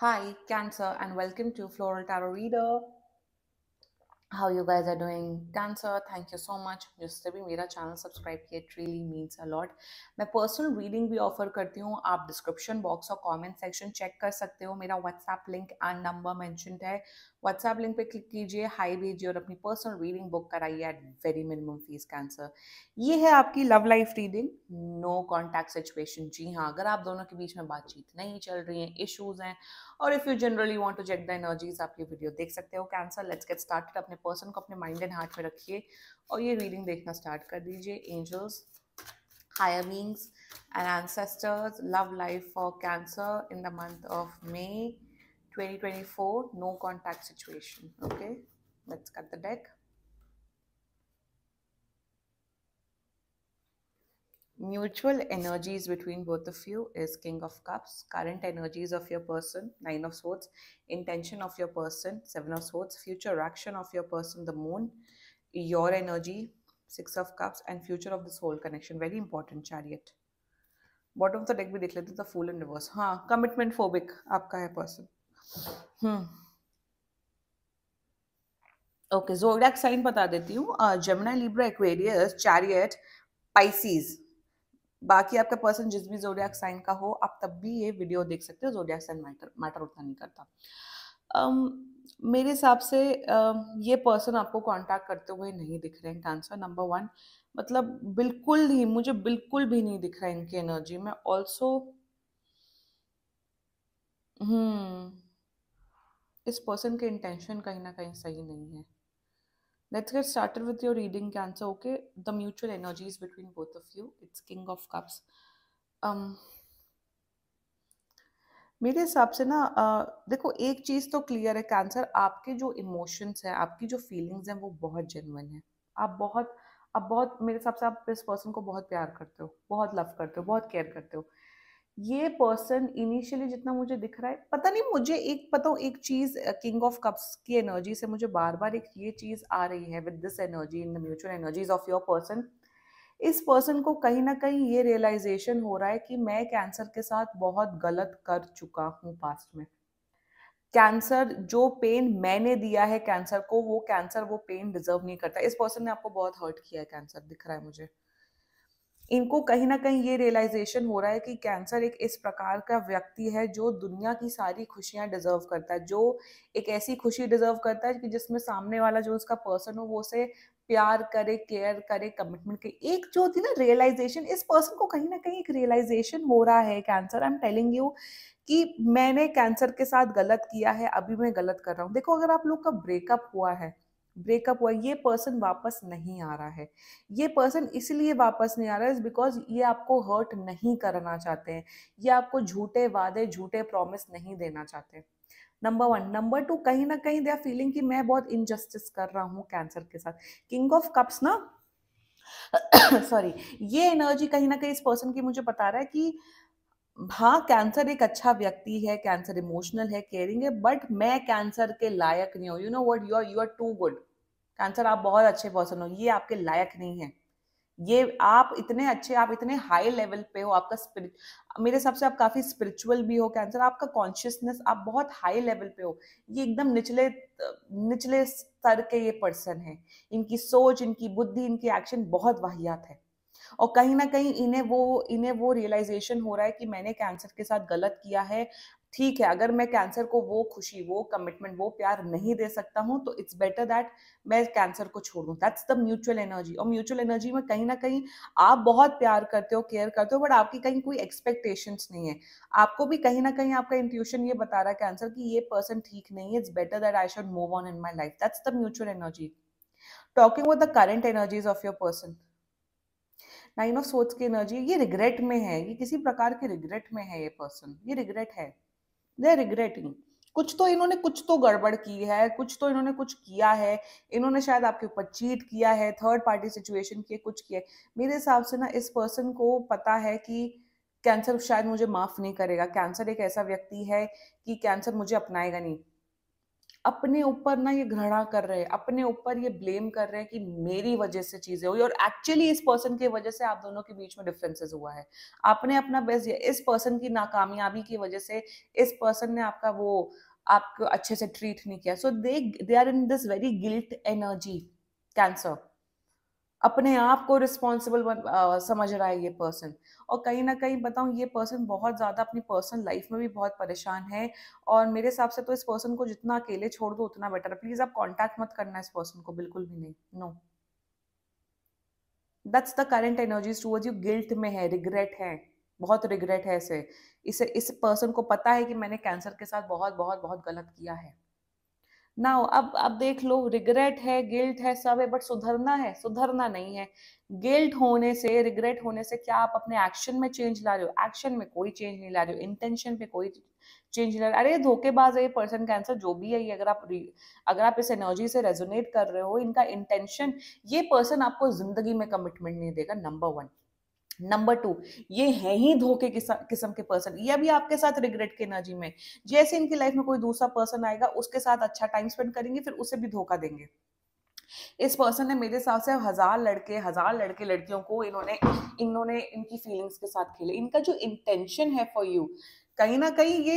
Hi, Cancer, and welcome to Floral Tarot Reader. How you guys are doing, Cancer? Thank you so much. Just to be a channel subscribe here, it really means a lot. My personal reading we offer karti hun. Aap description box or comment section check kar sakte ho. Mera WhatsApp link and number mentioned hai. WhatsApp link पे click कीजिए hi भेजिए और अपनी personal reading book कराइए at very minimum fees cancer ये है आपकी love life reading no contact situation जी हाँ अगर आप दोनों के बीच में बातचीत नहीं चल रही है इशूज़ हैं और if you generally want to check the energies आप ये वीडियो देख सकते हो कैंसर लेट्स गेट स्टार्टेड अपने पर्सन को अपने माइंड एंड हार्ट में रखिए और ये रीडिंग देखना स्टार्ट कर दीजिए angels higher beings and ancestors love life for cancer in the month of May 2024 no contact situation okay let's cut the deck mutual energies between both of you is king of cups current energies of your person nine of swords intention of your person seven of swords future action of your person the moon your energy six of cups and future of the soul connection very important chariot Bottom of the deck we declared the Fool in Reverse. Huh? Commitment phobic, phobic आपका hmm okay zodiac sign बता देती हूँ Gemini Libra Aquarius chariot Pisces बाकी आपका person जिस भी जोडियाक sign का हो आप तब भी ये वीडियो देख सकते हो जोडियाक साइन मैटर मैटर उतना नहीं करता um, मेरे हिसाब से uh, ये पर्सन आपको कांटेक्ट करते हुए नहीं दिख रहे हैं कैंसर नंबर वन मतलब बिल्कुल ही मुझे बिल्कुल भी नहीं दिख रहा है इनकी एनर्जी में ऑल्सो हम्म इस पर्सन के इंटेंशन कहीं ना कहीं सही नहीं है let's get started with your reading के answer okay the mutual energies between both of you it's king of cups मेरे हिसाब से ना देखो एक चीज़ तो क्लियर है कैंसर आपके जो इमोशंस हैं आपकी जो फीलिंग्स हैं वो बहुत जेनुअन है आप बहुत आप बहुत मेरे हिसाब से आप इस पर्सन को बहुत प्यार करते हो बहुत लव करते हो बहुत केयर करते हो ये पर्सन इनिशियली जितना मुझे दिख रहा है पता नहीं मुझे एक पता एक चीज किंग ऑफ कप्स की एनर्जी से मुझे बार बार एक ये चीज आ रही है with this energy in the mutual energies of your person इस पर्सन को कहीं ना कहीं ये रियलाइजेशन हो रहा है कि मैं कैंसर के साथ बहुत गलत कर चुका हूँ पास्ट में कैंसर जो पेन मैंने दिया है कैंसर को वो कैंसर वो पेन डिजर्व नहीं करता इस पर्सन ने आपको बहुत हर्ट किया है कैंसर दिख रहा है मुझे इनको कहीं ना कहीं ये रियलाइजेशन हो रहा है कि कैंसर एक इस प्रकार का व्यक्ति है जो दुनिया की सारी खुशियां डिजर्व करता है जो एक ऐसी खुशी डिजर्व करता है कि जिसमें सामने वाला जो उसका पर्सन हो वो उसे प्यार करे केयर करे कमिटमेंट के एक जो थी ना रियलाइजेशन इस पर्सन को कहीं ना कहीं एक रियलाइजेशन हो रहा है cancer I am telling you कि मैंने कैंसर के साथ गलत किया है अभी मैं गलत कर रहा हूँ देखो अगर आप लोग का ब्रेकअप हुआ है ब्रेकअप हुआ ये पर्सन वापस नहीं आ रहा है ये पर्सन इसलिए वापस नहीं आ रहा है बिकॉज ये आपको हर्ट नहीं करना चाहते हैं ये आपको झूठे वादे झूठे प्रॉमिस नहीं देना चाहते नंबर वन नंबर टू कहीं ना कहीं दे आर फीलिंग कि मैं बहुत इनजस्टिस कर रहा हूँ कैंसर के साथ किंग ऑफ कप्स ना सॉरी ये एनर्जी कहीं ना कहीं इस पर्सन की मुझे बता रहा है कि हाँ कैंसर एक अच्छा व्यक्ति है कैंसर इमोशनल है केयरिंग है बट मैं कैंसर के लायक नहीं हूँ you know what you are you are too good cancer आप बहुत अच्छे पर्सन हो ये आपके लायक नहीं है ये आप इतने अच्छे आप इतने हाई लेवल पे हो आपका स्पिरिट मेरे हिसाब से आप काफी स्पिरिचुअल भी हो कैंसर आपका कॉन्शियसनेस आप बहुत हाई लेवल पे हो ये एकदम निचले निचले स्तर के ये पर्सन है इनकी सोच इनकी बुद्धि इनकी एक्शन बहुत वाहियात है और कहीं ना कहीं इन्हें वो इन्हें वो रियलाइजेशन हो रहा है कि मैंने कैंसर के साथ गलत किया है ठीक है अगर मैं कैंसर को वो खुशी वो कमिटमेंट वो प्यार नहीं दे सकता हूँ तो इट्स बेटर दैट मैं कैंसर को छोड़ूँ दैट्स द म्यूचुअल एनर्जी और म्यूचुअल एनर्जी में कहीं ना कहीं आप बहुत प्यार करते हो केयर करते हो बट आपकी कहीं कोई एक्सपेक्टेशंस नहीं है आपको भी कहीं ना कहीं आपका इंट्यूशन ये बता रहा है कैंसर की ये पर्सन ठीक नहीं है it's better that I should move on in my life that's the mutual energy talking with the current energies of your person nine of सोच की एनर्जी ये रिग्रेट में है ये किसी प्रकार के रिग्रेट में है ये पर्सन ये रिग्रेट है दे रिग्रेटिंग कुछ तो इन्होंने कुछ तो गड़बड़ की है कुछ तो इन्होंने कुछ किया है इन्होंने शायद आपके ऊपर चीट किया है थर्ड पार्टी सिचुएशन किए कुछ किया है मेरे हिसाब से ना इस पर्सन को पता है कि कैंसर शायद मुझे माफ़ नहीं करेगा कैंसर एक ऐसा व्यक्ति है कि कैंसर मुझे अपनाएगा नहीं अपने ऊपर ना ये घृणा कर रहे हैं अपने ऊपर ये ब्लेम कर रहे हैं कि मेरी वजह से चीजें हुई और एक्चुअली इस पर्सन की वजह से आप दोनों के बीच में डिफरेंसेस हुआ है आपने अपना बेस्ट इस पर्सन की नाकामयाबी की वजह से इस पर्सन ने आपका वो आपको अच्छे से ट्रीट नहीं किया so they they are in this very guilt energy cancer अपने आप को रिस्पॉन्सिबल समझ रहा है ये पर्सन और कहीं ना कहीं बताऊँ ये पर्सन बहुत ज़्यादा अपनी पर्सनल लाइफ में भी बहुत परेशान है और मेरे हिसाब से तो इस पर्सन को जितना अकेले छोड़ दो उतना बेटर है प्लीज़ आप कॉन्टैक्ट मत करना इस पर्सन को बिल्कुल भी नहीं no no. That's the current energies towards you guilt में है रिग्रेट है बहुत रिग्रेट है इसे इसे इस पर्सन को पता है कि मैंने कैंसर के साथ बहुत बहुत बहुत गलत किया है नाउ अब अब देख लो रिग्रेट है गिल्ट है सब है बट सुधरना है सुधरना नहीं है गिल्ट होने से रिग्रेट होने से क्या आप अपने एक्शन में चेंज ला रहे हो एक्शन में कोई चेंज नहीं ला रहे हो इंटेंशन पे कोई चेंज नहीं ला रहे अरे धोखेबाज है ये पर्सन कैंसर जो भी है ये अगर आप अगर आप इस एनर्जी से रेजोनेट कर रहे हो इनका इंटेंशन ये पर्सन आपको जिंदगी में कमिटमेंट नहीं देगा नंबर वन नंबर टू ये है ही धोखे किस्म के पर्सन ये अभी आपके साथ रिग्रेट के एनर्जी में जैसे इनकी लाइफ में कोई दूसरा पर्सन आएगा उसके साथ अच्छा टाइम स्पेंड करेंगे फिर उसे भी धोखा देंगे इस पर्सन ने मेरे हिसाब से हजार लड़के हजार लड़के लड़कियों को इन्होंने इन्होंने इनकी फीलिंग्स के साथ खेले इनका जो इंटेंशन है फॉर यू कहीं ना कहीं ये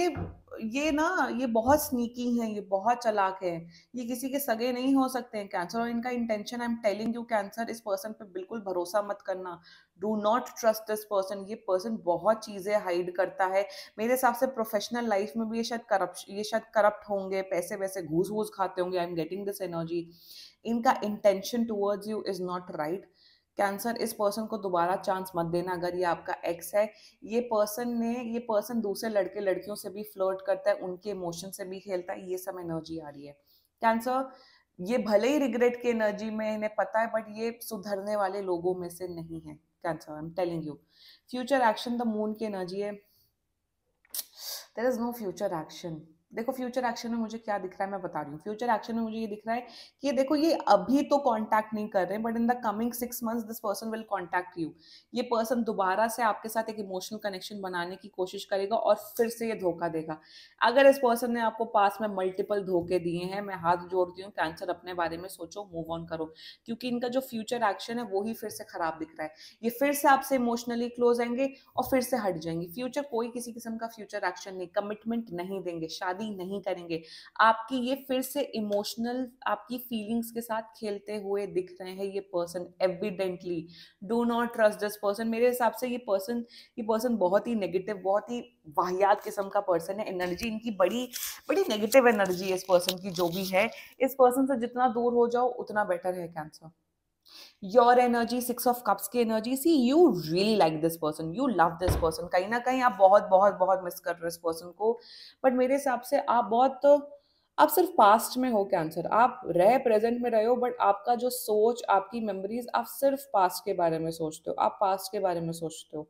ये ना ये बहुत स्नीकी है ये बहुत चलाक है ये किसी के सगे नहीं हो सकते हैं कैंसर और इनका intention I am telling you cancer इस पर्सन पे बिल्कुल भरोसा मत करना do not trust this person ये पर्सन बहुत चीज़ें हाइड करता है मेरे हिसाब से प्रोफेशनल लाइफ में भी ये शायद करप्ट ये शायद करप्ट होंगे पैसे वैसे घूस वूस खाते होंगे I am getting this energy इनका intention towards you is not right cancer इस पर्सन को दोबारा चांस मत देना अगर ये आपका एक्स है ये पर्सन ने ये पर्सन दूसरे लड़के लड़कियों से भी फ्लर्ट करता है उनके इमोशन से भी खेलता है ये सब एनर्जी आ रही है कैंसर ये भले ही रिग्रेट की एनर्जी में इन्हें पता है बट ये सुधरने वाले लोगों में से नहीं है cancer I am telling you future action the moon की एनर्जी है there is no future action देखो फ्यूचर एक्शन में मुझे क्या दिख रहा है मैं बता रही हूँ फ्यूचर एक्शन में मुझे ये दिख रहा है कि ये देखो ये अभी तो कांटेक्ट नहीं कर रहे but in the coming six months this person will contact you ये पर्सन दोबारा से आपके साथ एक इमोशनल कनेक्शन बनाने की कोशिश करेगा और फिर से ये धोखा देगा अगर इस पर्सन ने आपको पास में मल्टीपल धोखे दिए हैं मैं हाथ जोड़ती हूँ कैंसर अपने बारे में सोचो मूव ऑन करो क्योंकि इनका जो फ्यूचर एक्शन है वो ही फिर से खराब दिख रहा है ये फिर से आपसे इमोशनली क्लोज आएंगे और फिर से हट जाएंगे फ्यूचर कोई किसी किस्म का फ्यूचर एक्शन नहीं कमिटमेंट नहीं देंगे शादी भी नहीं करेंगे आपकी ये फिर से इमोशनल आपकी फीलिंग्स के साथ खेलते हुए दिख रहे हैं ये person evidently do not trust this person मेरे हिसाब से ये पर्सन ये पर्सन बहुत ही नेगेटिव बहुत ही वाहियात किस्म का पर्सन है एनर्जी इनकी बड़ी बड़ी नेगेटिव एनर्जी है इस पर्सन की जो भी है इस पर्सन से जितना दूर हो जाओ उतना बेटर है cancer your energy six of cups की energy see you really like this person you love this person कहीं ना कहीं आप बहुत बहुत बहुत मिस कर रहे हो इस पर्सन को बट मेरे हिसाब से आप बहुत आप सिर्फ पास्ट में हो कैंसर आप रहे प्रेजेंट में रहे हो बट आपका जो सोच आपकी मेमोरीज आप सिर्फ पास्ट के बारे में सोचते हो आप पास्ट के बारे में सोचते हो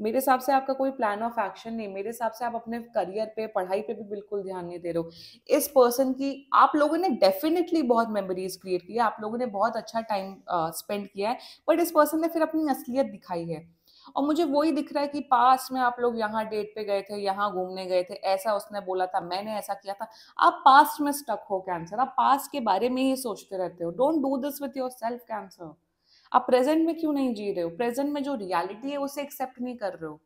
मेरे हिसाब से आपका कोई प्लान ऑफ एक्शन नहीं मेरे हिसाब से आप अपने करियर पे पढ़ाई पे भी बिल्कुल ध्यान नहीं दे रहे हो इस पर्सन की आप लोगों ने डेफिनेटली बहुत मेमोरीज क्रिएट की है आप लोगों ने बहुत अच्छा टाइम स्पेंड किया है बट इस पर्सन ने फिर अपनी असलियत दिखाई है और मुझे वही दिख रहा है कि पास में आप लोग यहाँ डेट पे गए थे यहाँ घूमने गए थे ऐसा उसने बोला था मैंने ऐसा किया था आप पास्ट में स्टक हो कैंसर आप पास्ट के बारे में ही सोचते रहते हो don't do this with yourself cancer आप प्रेजेंट में क्यों नहीं जी रहे हो प्रेजेंट में जो रियलिटी है उसे एक्सेप्ट नहीं कर रहे हो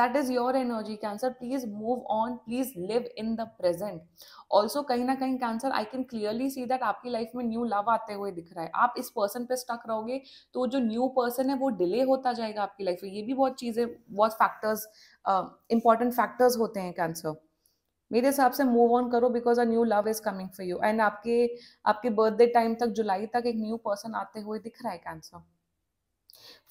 that is your energy cancer please move on please live in the present also कहीं ना कहीं cancer I can clearly see that आपकी लाइफ में न्यू लव आते हुए दिख रहा है आप इस पर्सन पे स्टक रहोगे तो जो न्यू पर्सन है वो डिले होता जाएगा आपकी लाइफ में ये भी बहुत चीज़ें बहुत फैक्टर्स इंपॉर्टेंट फैक्टर्स होते हैं कैंसर मेरे हिसाब से मूव ऑन करो because a new love is coming for you and आपके आपके बर्थडे टाइम तक जुलाई तक एक न्यू पर्सन आते हुए दिख रहा है cancer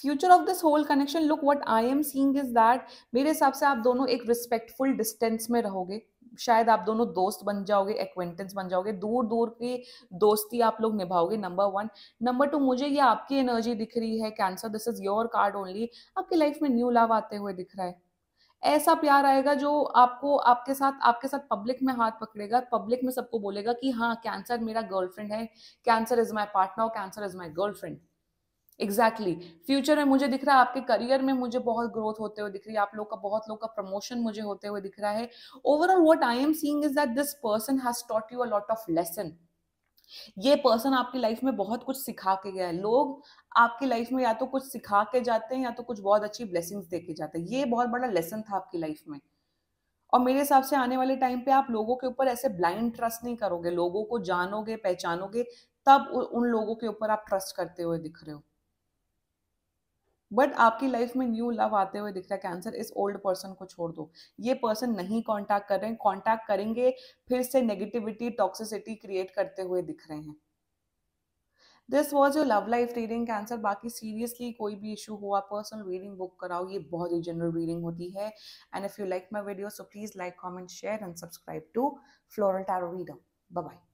future of this whole connection look what I am seeing is that मेरे हिसाब से आप दोनों एक रिस्पेक्टफुल डिस्टेंस में रहोगे शायद आप दोनों दोस्त बन जाओगे एक्वेंटेंस बन जाओगे दूर दूर की दोस्ती आप लोग निभाओगे नंबर वन नंबर टू मुझे ये आपकी एनर्जी दिख रही है cancer this is your card only आपकी लाइफ में न्यू लव आते हुए दिख रहा है ऐसा प्यार आएगा जो आपको आपके साथ आपके साथ पब्लिक में हाथ पकड़ेगा पब्लिक में सबको बोलेगा कि हाँ कैंसर मेरा गर्लफ्रेंड है cancer is my partner cancer is my girlfriend exactly exactly. Future में मुझे दिख रहा है आपके करियर में मुझे बहुत ग्रोथ होते हुए दिख रही है आप लोग का बहुत लोग का प्रमोशन मुझे होते हुए दिख रहा है overall what I am seeing is that this person has taught you a lot of lesson ये पर्सन आपकी लाइफ में बहुत कुछ सिखा के गया है लोग आपकी लाइफ में या तो कुछ सिखा के जाते हैं या तो कुछ बहुत अच्छी ब्लेसिंग्स दे के जाते हैं ये बहुत बड़ा लेसन था आपकी लाइफ में और मेरे हिसाब से आने वाले टाइम पे आप लोगों के ऊपर ऐसे ब्लाइंड ट्रस्ट नहीं करोगे लोगों को जानोगे पहचानोगे तब उन लोगों के ऊपर आप ट्रस्ट करते हुए दिख रहे हो बट आपकी लाइफ में न्यू लव आते हुए दिख रहा है कैंसर इस ओल्ड पर्सन को छोड़ दो ये पर्सन नहीं कॉन्टैक्ट कर रहे हैं कॉन्टैक्ट करेंगे फिर से नेगेटिविटी टॉक्सिसिटी क्रिएट करते हुए दिख रहे हैं this was your love life reading cancer बाकी सीरियसली कोई भी इशू हुआ पर्सनल रीडिंग बुक कराओ ये बहुत ही जनरल रीडिंग होती है and if you like my video so please like comment share and subscribe to floral tarot reader bye